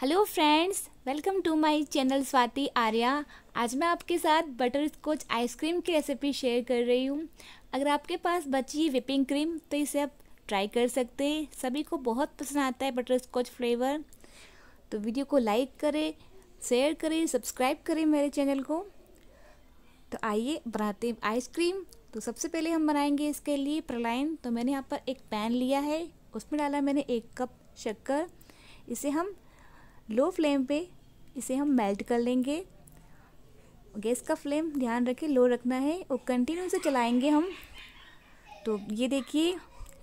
hello friends welcome to my channel Swati Arya आज मैं आपके साथ बटर स्कॉच आइसक्रीम की रेसिपी शेयर कर रही हूँ अगर आपके पास बची है विपिंग क्रीम तो इसे आप ट्राई कर सकते हैं सभी को बहुत पसंद आता है बटर स्कॉच फ्लेवर तो वीडियो को लाइक करें शेयर करें सब्सक्राइब करें मेरे चैनल को तो आइए बनाते हैं आइसक्रीम तो सबसे पहले हम बनाएंगे इसके लिए प्रलाइन तो मैंने यहाँ पर एक पैन लिया है उसमें डाला मैंने एक कप शक्कर इसे हम लो फ्लेम पे इसे हम मेल्ट कर लेंगे गैस का फ्लेम ध्यान रखें लो रखना है और कंटिन्यू से चलाएंगे हम तो ये देखिए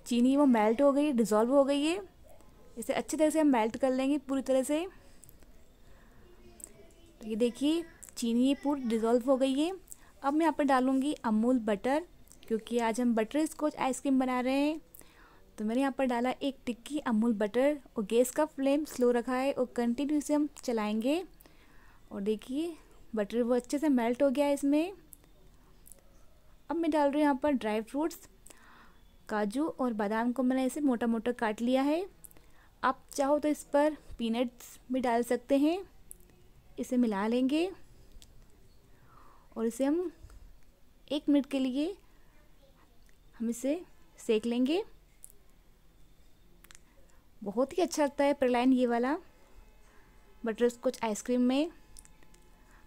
चीनी वो मेल्ट हो गई डिज़ोल्व हो गई है इसे अच्छी तरह से हम मेल्ट कर लेंगे पूरी तरह से तो ये देखिए चीनी ये पूरी डिज़ोल्व हो गई है अब मैं यहाँ पर डालूँगी अमूल बटर क्योंकि आज हम बटर स्कॉच आइसक्रीम बना रहे हैं तो मैंने यहाँ पर डाला एक टिक्की अमूल बटर और गैस का फ्लेम स्लो रखा है और कंटिन्यू से हम चलाएँगे और देखिए बटर वो अच्छे से मेल्ट हो गया है इसमें अब मैं डाल रही हूँ यहाँ पर ड्राई फ्रूट्स काजू और बादाम को मैंने ऐसे मोटा मोटा काट लिया है आप चाहो तो इस पर पीनट्स भी डाल सकते हैं इसे मिला लेंगे और इसे हम एक मिनट के लिए हम इसे सेक लेंगे बहुत ही अच्छा लगता है प्रलाइन ये वाला बटर स्कॉच आइसक्रीम में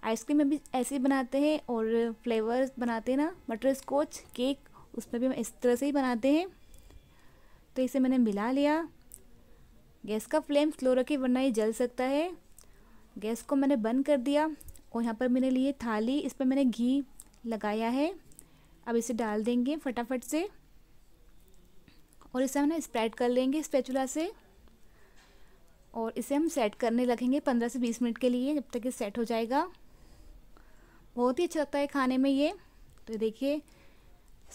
आइसक्रीम में भी ऐसे ही बनाते हैं और फ्लेवर्स बनाते हैं ना बटर स्कॉच केक उसमें भी हम इस तरह से ही बनाते हैं तो इसे मैंने मिला लिया गैस का फ्लेम स्लो रखे वरना ये जल सकता है गैस को मैंने बंद कर दिया और यहाँ पर मैंने लिए थाली इस पर मैंने घी लगाया है अब इसे डाल देंगे फटाफट से और इसे हम ना स्प्रेड कर लेंगे स्पेचुला से और इसे हम सेट करने लगेंगे पंद्रह से बीस मिनट के लिए जब तक ये सेट हो जाएगा बहुत ही अच्छा लगता है खाने में ये तो देखिए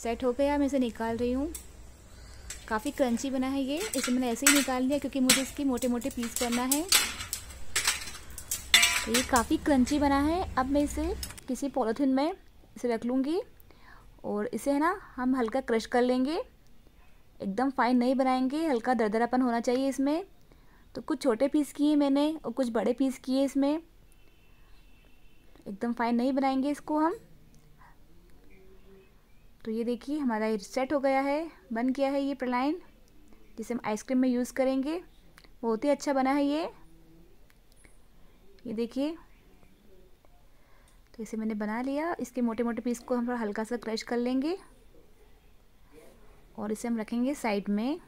सेट हो गया मैं इसे निकाल रही हूँ काफ़ी क्रंची बना है ये इसे मैंने ऐसे ही निकाल लिया क्योंकि मुझे इसके मोटे मोटे पीस करना है तो ये काफ़ी क्रंची बना है अब मैं इसे किसी पॉलीथीन में इसे रख लूँगी और इसे है ना हम हल्का क्रश कर लेंगे एकदम फाइन नहीं बनाएंगे हल्का दरदरापन होना चाहिए इसमें तो कुछ छोटे पीस किए मैंने और कुछ बड़े पीस किए इसमें एकदम फाइन नहीं बनाएंगे इसको हम तो ये देखिए हमारा ये सेट हो गया है बन गया है ये प्रलाइन जिसे हम आइसक्रीम में यूज़ करेंगे बहुत ही अच्छा बना है ये ये देखिए तो इसे मैंने बना लिया इसके मोटे मोटे पीस को हम थोड़ा हल्का सा क्रश कर लेंगे और इसे हम रखेंगे साइड में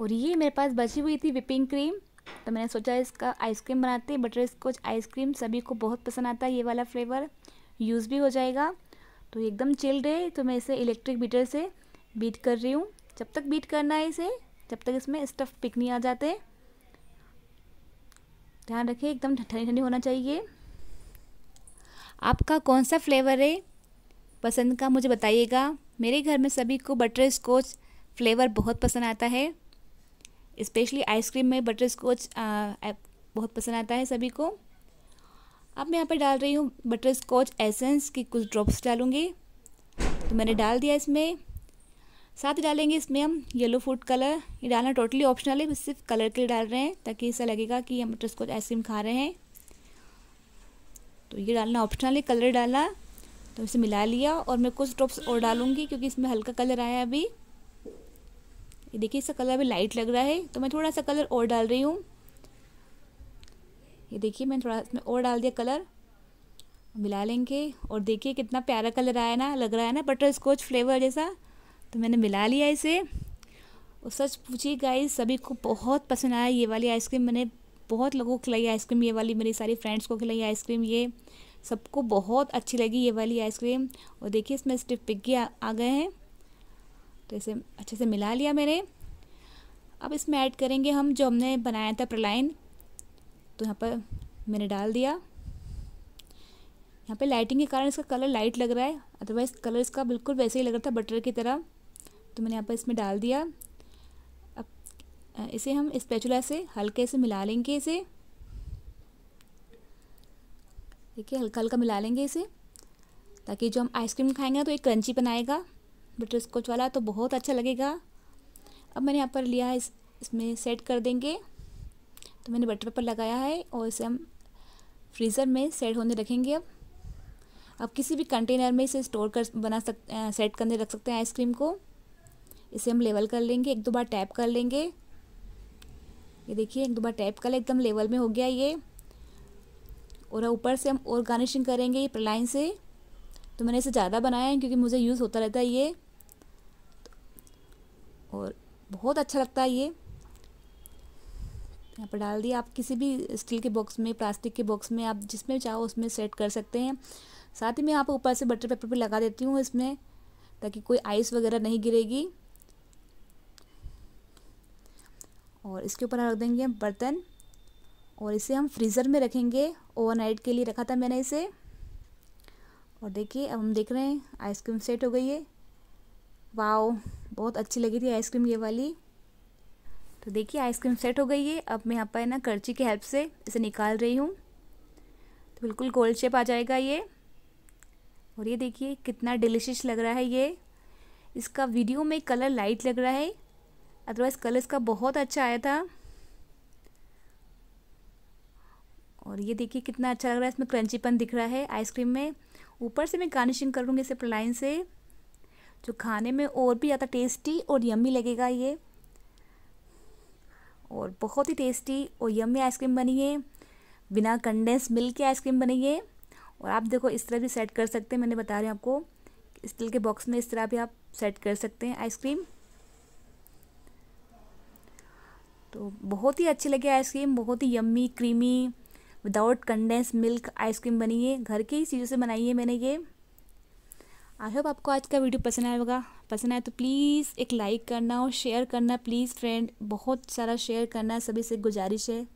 और ये मेरे पास बची हुई थी विपिंग क्रीम तो मैंने सोचा इसका आइसक्रीम बनाते हैं बटर स्कॉच आइसक्रीम सभी को बहुत पसंद आता है ये वाला फ्लेवर यूज़ भी हो जाएगा तो एकदम चिल्ड है तो मैं इसे इलेक्ट्रिक बीटर से बीट कर रही हूँ जब तक बीट करना है इसे जब तक इसमें स्टफ़ पिक नहीं आ जाते ध्यान रखें एकदम ठंडी ठंडी होना चाहिए आपका कौन सा फ्लेवर है पसंद का मुझे बताइएगा मेरे घर में सभी को बटर स्कॉच फ्लेवर बहुत पसंद आता है इस्पेशली आइसक्रीम में बटर स्कॉच बहुत पसंद आता है सभी को अब मैं यहाँ पर डाल रही हूँ बटर स्कॉच एसेंस की कुछ ड्रॉप्स डालूँगी तो मैंने डाल दिया इसमें साथ डालेंगे इसमें हम येलो फूड कलर ये डालना टोटली ऑप्शनल है बस सिर्फ कलर के लिए डाल रहे हैं ताकि ऐसा लगेगा कि हम बटर स्कॉच आइसक्रीम खा रहे हैं तो ये डालना ऑप्शनल है कलर डालना तो इसे मिला लिया और मैं कुछ ड्रॉप्स और डालूँगी क्योंकि इसमें हल्का कलर आया अभी ये देखिए इसका कलर अभी लाइट लग रहा है तो मैं थोड़ा सा कलर और डाल रही हूँ ये देखिए मैंने थोड़ा इसमें और डाल दिया कलर मिला लेंगे और देखिए कितना प्यारा कलर आया ना लग रहा है ना बटर स्कॉच फ्लेवर जैसा तो मैंने मिला लिया इसे और सच पूछिए गाइस सभी को बहुत पसंद आया ये वाली आइसक्रीम मैंने बहुत लोगों को खिलाई आइसक्रीम ये वाली मेरी सारी फ्रेंड्स को खिलाई आइसक्रीम ये सबको बहुत अच्छी लगी ये वाली आइसक्रीम और देखिए इसमें स्टिफ पिग्गी आ, आ गए हैं तो इसे अच्छे से मिला लिया मैंने अब इसमें ऐड करेंगे हम जो हमने बनाया था प्रलाइन तो यहाँ पर मैंने डाल दिया यहाँ पे लाइटिंग के कारण इसका कलर लाइट लग रहा है अदरवाइज़ कलर इसका बिल्कुल वैसे ही लग रहा था बटर की तरह तो मैंने यहाँ पर इसमें डाल दिया अब इसे हम स्पैचुला से हल्के से मिला लेंगे इसे देखिए हल्का हल्का मिला लेंगे इसे ताकि जो हम आइसक्रीम खाएंगे तो एक क्रंची बनाएगा बटर स्कॉच वाला तो बहुत अच्छा लगेगा अब मैंने यहाँ पर लिया है इस इसमें सेट कर देंगे तो मैंने बटर पेपर लगाया है और इसे हम फ्रीज़र में सेट होने रखेंगे अब अब किसी भी कंटेनर में इसे स्टोर कर बना सक सेट करने रख सकते हैं आइसक्रीम को इसे हम लेवल कर लेंगे एक दो बार टैप कर लेंगे ये देखिए एक दो बार टैप कर लें एकदम लेवल में हो गया ये और ऊपर से हम और गार्निशिंग करेंगे ये प्रलाइन से तो मैंने इसे ज़्यादा बनाया है क्योंकि मुझे यूज़ होता रहता है ये और बहुत अच्छा लगता है ये यहाँ पर डाल दिया आप किसी भी स्टील के बॉक्स में प्लास्टिक के बॉक्स में आप जिसमें चाहो उसमें सेट कर सकते हैं साथ ही मैं यहाँ पर ऊपर से बटर पेपर भी लगा देती हूँ इसमें ताकि कोई आइस वगैरह नहीं गिरेगी और इसके ऊपर रख देंगे बर्तन और इसे हम फ्रीज़र में रखेंगे ओवरनाइट के लिए रखा था मैंने इसे और देखिए अब हम देख रहे हैं आइसक्रीम सेट हो गई है वाओ बहुत अच्छी लगी थी आइसक्रीम ये वाली तो देखिए आइसक्रीम सेट हो गई है अब मैं यहाँ पर ना करची की हेल्प से इसे निकाल रही हूँ तो बिल्कुल गोल्ड शेप आ जाएगा ये और ये देखिए कितना डिलिशियस लग रहा है ये इसका वीडियो में कलर लाइट लग रहा है अदरवाइज़ कलर इसका बहुत अच्छा आया था और ये देखिए कितना अच्छा लग रहा है इसमें क्रंचीपन दिख रहा है आइसक्रीम में ऊपर से मैं गार्निशिंग करूँगी इसे प्लाइन से जो खाने में और भी ज़्यादा टेस्टी और यम्मी लगेगा ये और बहुत ही टेस्टी और यम्मी आइसक्रीम बनी है बिना कंडेंस मिल्क की आइसक्रीम बनी है और आप देखो इस तरह भी सेट कर सकते हैं मैंने बता रही हूँ आपको स्टील के बॉक्स में इस तरह भी आप सेट कर सकते हैं आइसक्रीम तो बहुत ही अच्छी लगी आइसक्रीम बहुत ही yummy creamy without condense milk ice cream बनी है घर की ही चीज़ों से बनाई है मैंने ये आई होप आपको आज का वीडियो पसंद आया होगा पसंद आया तो प्लीज़ एक लाइक करना और शेयर करना प्लीज़ फ्रेंड बहुत सारा शेयर करना सभी से गुजारिश है